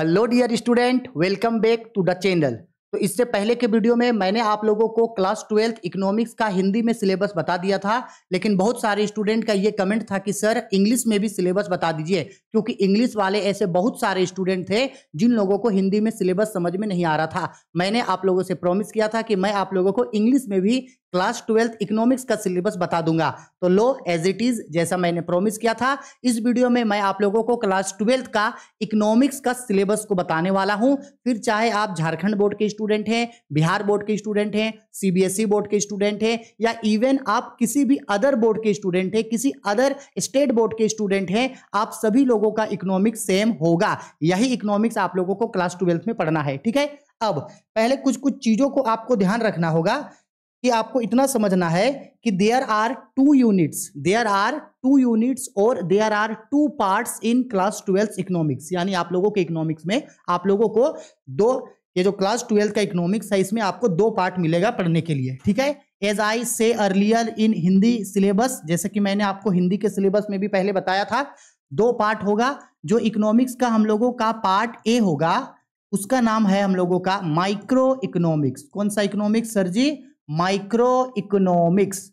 hello dear student welcome back to the channel तो इससे पहले के वीडियो में मैंने आप लोगों को क्लास ट्वेल्थ इकोनॉमिक्स का हिंदी में सिलेबस बता दिया था लेकिन बहुत सारे स्टूडेंट का ये कमेंट था कि सर इंग्लिश में भी सिलेबस बता दीजिए क्योंकि इंग्लिश वाले ऐसे बहुत सारे स्टूडेंट थे जिन लोगों को हिंदी में सिलेबस समझ में नहीं आ रहा था मैंने आप लोगों से प्रॉमिस किया था कि मैं आप लोगों को इंग्लिश में भी क्लास ट्वेल्थ इकोनॉमिक्स का सिलेबस बता दूंगा तो लो एज इट इज जैसा मैंने प्रॉमिस किया था इस वीडियो में मैं आप लोगों को क्लास ट्वेल्थ का इकोनॉमिक्स का सिलेबस को बताने वाला हूं फिर चाहे आप झारखंड बोर्ड के स्टूडेंट हैं बिहार बोर्ड के स्टूडेंट हैं सीबीएसई बोर्ड e के स्टूडेंट हैं या इवन आप किसी भी अदर बोर्ड के स्टूडेंट हैं किसी अदर स्टेट बोर्ड के स्टूडेंट हैं आप सभी लोगों का इकोनॉमिक्स सेम होगा यही इकोनॉमिक्स आप लोगों को क्लास ट्वेल्थ में पढ़ना है ठीक है अब पहले कुछ कुछ चीजों को आपको ध्यान रखना होगा कि आपको इतना समझना है कि there are two units there are two units और there are two parts in class twelfth economics यानी आप लोगों के इकोनॉमिक्स में आप लोगों को दो ये जो क्लास ट्वेल्थ का इकोनॉमिक्स है इसमें आपको दो पार्ट मिलेगा पढ़ने के लिए ठीक है एज आई से अर्लियर इन हिंदी सिलेबस जैसे कि मैंने आपको हिंदी के सिलेबस में भी पहले बताया था दो पार्ट होगा जो इकोनॉमिक्स का हम लोगों का पार्ट ए होगा उसका नाम है हम लोगों का माइक्रो इकोनॉमिक्स कौन सा economics sir ji micro economics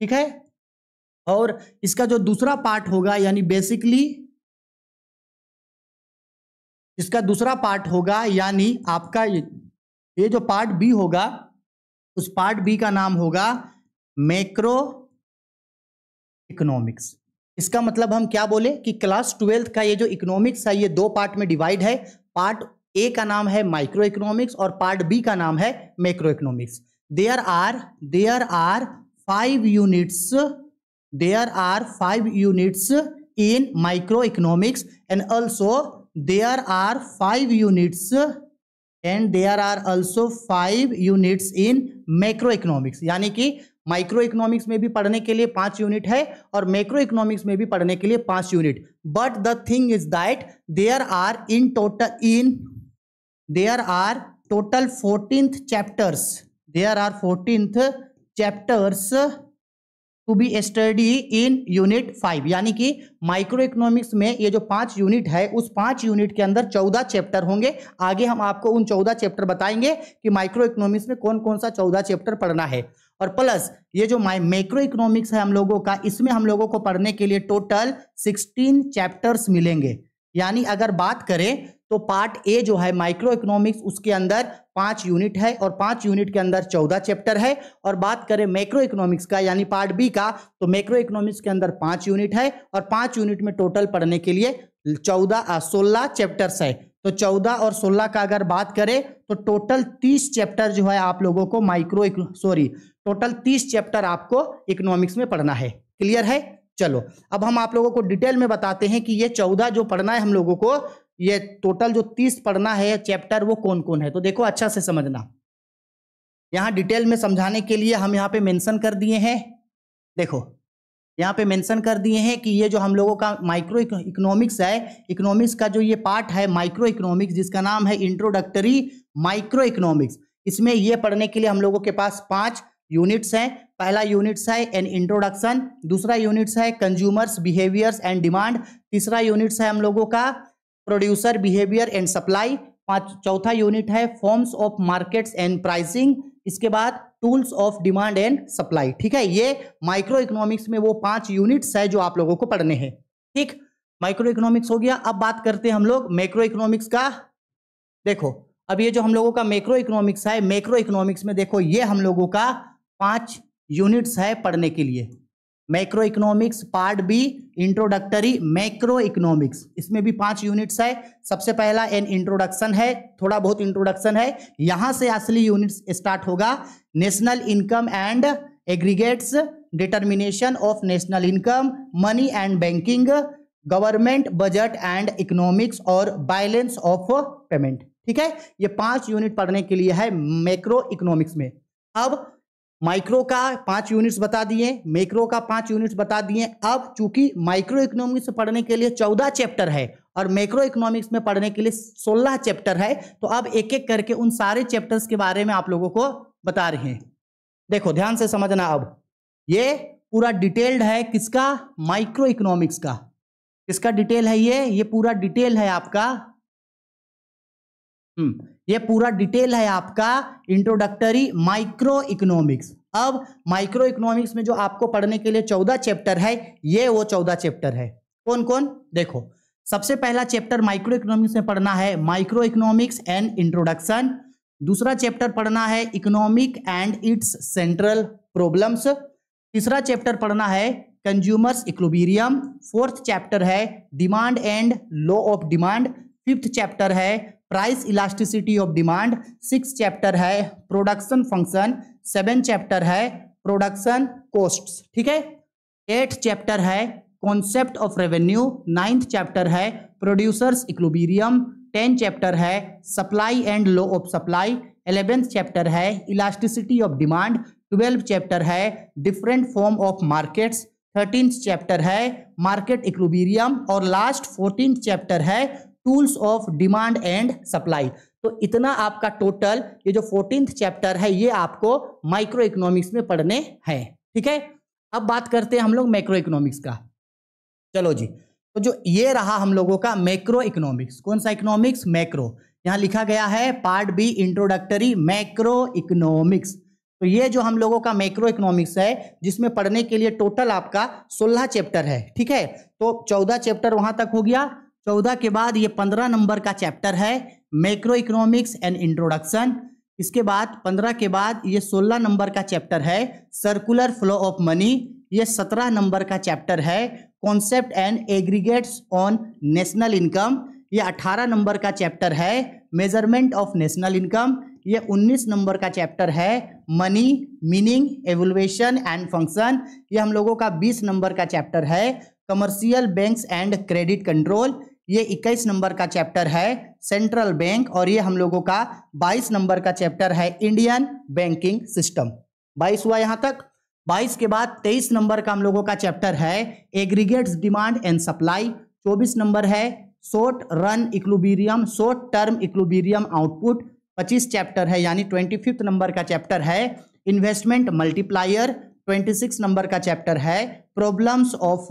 ठीक है और इसका जो दूसरा पार्ट होगा यानी बेसिकली इसका दूसरा पार्ट होगा यानी आपका ये जो पार्ट बी होगा उस पार्ट बी का नाम होगा मैक्रो इकोनॉमिक्स इसका मतलब हम क्या बोले कि क्लास ट्वेल्थ का ये जो इकोनॉमिक्स है ये दो पार्ट में डिवाइड है पार्ट ए का नाम है माइक्रो इकोनॉमिक्स और पार्ट बी का नाम है macro economics there are there are five units there are five units in micro economics and also there are five units and there are also five units in macro economics यानी कि micro economics में भी पढ़ने के लिए पांच unit है और मैक्रो इकोनॉमिक्स में भी पढ़ने के लिए पांच unit but the thing is that there are in total in there are total fourteenth chapters there are 14th chapters to be study in unit five यानी कि माइक्रो इकोनॉमिक्स में ये जो पांच यूनिट है उस पांच यूनिट के अंदर चौदह चैप्टर होंगे आगे हम आपको उन चौदह चैप्टर बताएंगे कि माइक्रो इकोनॉमिक्स में कौन कौन सा चौदह चैप्टर पढ़ना है और प्लस ये जो माइक्रो इकोनॉमिक्स है हम लोगों का इसमें हम लोगों को पढ़ने के लिए टोटल सिक्सटीन चैप्टर्स मिलेंगे यानी अगर बात करें तो पार्ट ए जो है माइक्रो इकोनॉमिक्स उसके अंदर पांच यूनिट है और पांच यूनिट के अंदर चौदह चैप्टर है और बात करें मैक्रो इकोनॉमिक्स का यानी पार्ट बी का तो मैक्रो इकोनॉमिक्स के अंदर पांच यूनिट है और पांच यूनिट में टोटल पढ़ने के लिए चौदह सोलह चैप्टर्स है तो चौदह और सोलह का अगर बात करें तो टोटल तीस चैप्टर जो है आप लोगों को माइक्रो सॉरी टोटल तीस चैप्टर आपको इकोनॉमिक्स में पढ़ना है क्लियर है चलो अब हम आप लोगों को डिटेल में बताते हैं कि ये चौदह जो पढ़ना है हम लोगों को ये टोटल जो तीस पढ़ना है चैप्टर वो कौन कौन है तो देखो अच्छा से समझना यहाँ डिटेल में समझाने के लिए हम यहाँ पे मेंशन कर दिए हैं देखो यहाँ पे मेंशन कर दिए हैं कि ये जो हम लोगों का माइक्रो इकोनॉमिक्स है इकोनॉमिक्स का जो ये पार्ट है माइक्रो इकोनॉमिक्स जिसका नाम है इंट्रोडक्टरी माइक्रो इकोनॉमिक्स इसमें ये पढ़ने के लिए हम लोगों के पास पांच यूनिट्स हैं पहला यूनिट्स है एन इंट्रोडक्शन दूसरा यूनिट्स है कंज्यूमर्स बिहेवियर्स एंड डिमांड तीसरा यूनिट्स है हम लोगों का प्रोड्यूसर बिहेवियर एंड सप्लाई पांच चौथा यूनिट है forms of markets and pricing इसके बाद tools of demand and supply ठीक है ये माइक्रो इकोनॉमिक्स में वो पांच यूनिट्स है जो आप लोगों को पढ़ने हैं ठीक माइक्रो इकोनॉमिक्स हो गया अब बात करते हैं हम लोग मैक्रो इकोनॉमिक्स का देखो अब ये जो हम लोगों का मैक्रो इकोनॉमिक्स है मैक्रो इकोनॉमिक्स में देखो ये हम लोगों का पांच यूनिट्स है पढ़ने के लिए macro economics part B introductory macro economics इसमें भी पांच यूनिट्स है सबसे पहला एन इंट्रोडक्शन है थोड़ा बहुत इंट्रोडक्शन है यहां से असली यूनिट्स स्टार्ट होगा national income and aggregates determination of national income money and banking government budget and economics और बैलेंस ऑफ पेमेंट ठीक है ये पांच यूनिट पढ़ने के लिए है मैक्रो इकोनॉमिक्स में अब माइक्रो का पांच यूनिट्स बता दिए मैक्रो का पांच यूनिट्स बता दिए अब चूंकि माइक्रो इकोनॉमिक्स पढ़ने के लिए चौदह चैप्टर है और मैक्रो इकोनॉमिक्स में पढ़ने के लिए सोलह चैप्टर है तो अब एक एक करके उन सारे चैप्टर्स के बारे में आप लोगों को बता रहे हैं देखो ध्यान से समझना अब ये पूरा डिटेल्ड है किसका माइक्रो इकोनॉमिक्स का किसका डिटेल है ये ये पूरा डिटेल है आपका हम्म, ये पूरा डिटेल है आपका इंट्रोडक्टरी माइक्रो इकोनॉमिक्स अब माइक्रो इकोनॉमिक्स में जो आपको पढ़ने के लिए चौदह चैप्टर है ये वो चौदह चैप्टर है कौन कौन देखो सबसे पहला चैप्टर माइक्रो इकोनॉमिक्स में पढ़ना है माइक्रो इकोनॉमिक्स एंड इंट्रोडक्शन दूसरा चैप्टर पढ़ना है economic and its central problems तीसरा चैप्टर पढ़ना है कंज्यूमर्स इक्लोबीरियम फोर्थ चैप्टर है demand and law of demand fifth chapter है price elasticity of demand six chapter है प्रोडक्शन फंक्शन सेवन चैप्टर है प्रोडक्शन कॉस्ट्स ठीक है एट चैप्टर है concept of revenue ninth chapter है प्रोड्यूसर्स इक्लोबीरियम टेन चैप्टर है supply and law of supply eleventh chapter है elasticity of demand twelve chapter है different form of markets thirteen chapter है market equilibrium और last fourteen chapter है tools of demand and supply तो इतना आपका total ये जो फोर्टींथ चैप्टर है ये आपको माइक्रो इकोनॉमिक्स में पढ़ने हैं ठीक है अब बात करते हैं हम लोग मैक्रो इकोनॉमिक्स का चलो जी तो जो ये रहा हम लोगों का मैक्रो इकोनॉमिक्स कौन सा इकोनॉमिक्स मैक्रो यहां लिखा गया है part B introductory macro economics तो ये जो हम लोगों का मैक्रो इकोनॉमिक्स है जिसमें पढ़ने के लिए टोटल आपका सोलह चैप्टर है ठीक है तो चौदह चैप्टर वहां तक हो गया चौदह के बाद ये पंद्रह नंबर का चैप्टर है मैक्रो इकोनॉमिक्स एंड इंट्रोडक्शन इसके बाद पंद्रह के बाद ये सोलह नंबर का चैप्टर है सर्कुलर फ्लो ऑफ मनी ये सत्रह नंबर का चैप्टर है concept and aggregates on national income ये अठारह नंबर का चैप्टर है मेजरमेंट ऑफ नेशनल इनकम ये उन्नीस नंबर का चैप्टर है money meaning evolution and function ये हम लोगों का बीस नंबर का चैप्टर है commercial banks and credit control ये 21 नंबर का चैप्टर है सेंट्रल बैंक और ये हम लोगों का 22 नंबर का चैप्टर है इंडियन बैंकिंग सिस्टम 22 हुआ यहाँ तक 22 के बाद 23 नंबर का हम लोगों का चैप्टर है aggregates demand and supply 24 number है short run equilibrium short term equilibrium output 25 chapter है यानी ट्वेंटी नंबर का चैप्टर है इन्वेस्टमेंट मल्टीप्लायर 26 नंबर का चैप्टर है problems of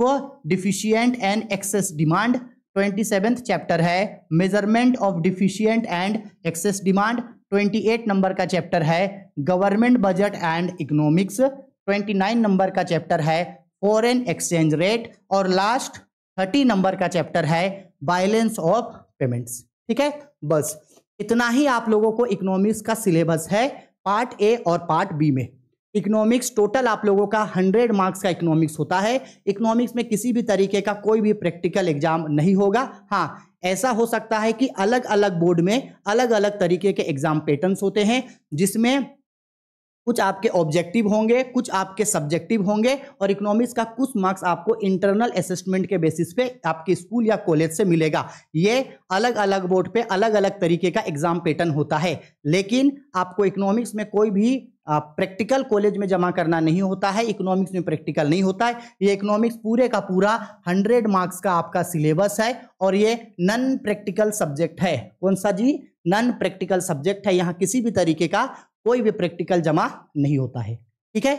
deficient and excess demand twenty seventh chapter है measurement of deficient and excess demand twenty eight number का chapter है government budget and economics twenty nine number का chapter है foreign exchange rate और last thirty number का chapter है balance of payments ठीक है बस इतना ही आप लोगों को इकोनॉमिक्स का सिलेबस है पार्ट ए और पार्ट बी में इकोनॉमिक्स टोटल आप लोगों का 100 मार्क्स का इकोनॉमिक्स होता है इकोनॉमिक्स में किसी भी तरीके का कोई भी प्रैक्टिकल एग्जाम नहीं होगा हाँ ऐसा हो सकता है कि अलग अलग बोर्ड में अलग अलग तरीके के एग्जाम पैटर्न्स होते हैं जिसमें कुछ आपके ऑब्जेक्टिव होंगे कुछ आपके सब्जेक्टिव होंगे और इकोनॉमिक्स का कुछ मार्क्स आपको इंटरनल असेसमेंट के बेसिस पे आपके स्कूल या कॉलेज से मिलेगा ये अलग अलग बोर्ड पे अलग अलग तरीके का एग्जाम पैटर्न होता है लेकिन आपको इकोनॉमिक्स में कोई भी प्रैक्टिकल कॉलेज में जमा करना नहीं होता है इकोनॉमिक्स में प्रैक्टिकल नहीं होता है ये इकोनॉमिक्स पूरे का पूरा हंड्रेड मार्क्स का आपका सिलेबस है और ये नन प्रैक्टिकल सब्जेक्ट है कौन सा जी नन प्रैक्टिकल सब्जेक्ट है यहाँ किसी भी तरीके का कोई भी प्रैक्टिकल जमा नहीं होता है ठीक है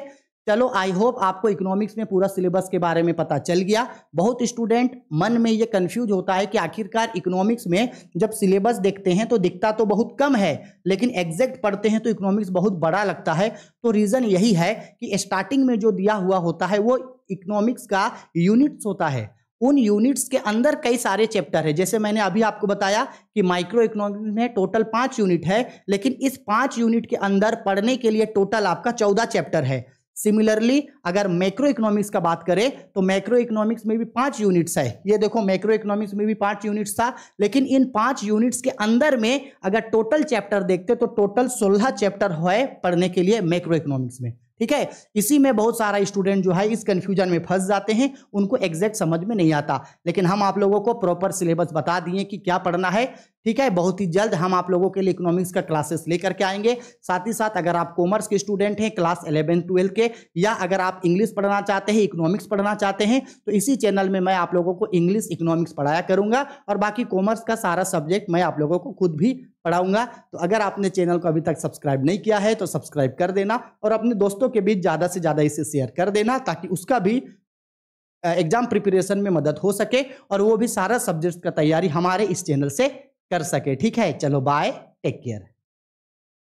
चलो आई होप आपको इकोनॉमिक्स में पूरा सिलेबस के बारे में पता चल गया बहुत स्टूडेंट मन में ये कंफ्यूज होता है कि आखिरकार इकोनॉमिक्स में जब सिलेबस देखते हैं तो दिखता तो बहुत कम है लेकिन एग्जैक्ट पढ़ते हैं तो इकोनॉमिक्स बहुत बड़ा लगता है तो रीज़न यही है कि स्टार्टिंग में जो दिया हुआ होता है वो इकोनॉमिक्स का यूनिट्स होता है उन यूनिट्स के अंदर कई सारे चैप्टर है जैसे मैंने अभी आपको बताया कि माइक्रो इकोनॉमिक्स में टोटल पाँच यूनिट है लेकिन इस पाँच यूनिट के अंदर पढ़ने के लिए टोटल आपका चौदह चैप्टर है सिमिलरली अगर मैक्रो इकोनॉमिक्स का बात करें तो मैक्रो इकोनॉमिक्स में भी पांच यूनिट्स है ये देखो मैक्रो इकोनॉमिक्स में भी पांच यूनिट्स था लेकिन इन पांच यूनिट्स के अंदर में अगर टोटल चैप्टर देखते तो टोटल सोलह चैप्टर है पढ़ने के लिए मैक्रो इकोनॉमिक्स में ठीक है इसी में बहुत सारा स्टूडेंट जो है इस कन्फ्यूजन में फंस जाते हैं उनको एग्जैक्ट समझ में नहीं आता लेकिन हम आप लोगों को प्रॉपर सिलेबस बता दिए कि क्या पढ़ना है ठीक है बहुत ही जल्द हम आप लोगों के लिए इकोनॉमिक्स का क्लासेस लेकर के आएंगे साथ ही साथ अगर आप कॉमर्स के स्टूडेंट हैं क्लास इलेवन ट्वेल्व के या अगर आप इंग्लिश पढ़ना चाहते हैं इकोनॉमिक्स पढ़ना चाहते हैं तो इसी चैनल में मैं आप लोगों को इंग्लिश इकोनॉमिक्स पढ़ाया करूंगा और बाकी कॉमर्स का सारा सब्जेक्ट मैं आप लोगों को खुद भी पढ़ाऊंगा तो अगर आपने चैनल को अभी तक सब्सक्राइब नहीं किया है तो सब्सक्राइब कर देना और अपने दोस्तों के बीच ज़्यादा से ज़्यादा इसे शेयर कर देना ताकि उसका भी एग्जाम प्रिपरेशन में मदद हो सके और वो भी सारा सब्जेक्ट का तैयारी हमारे इस चैनल से कर सके ठीक है चलो बाय टेक केयर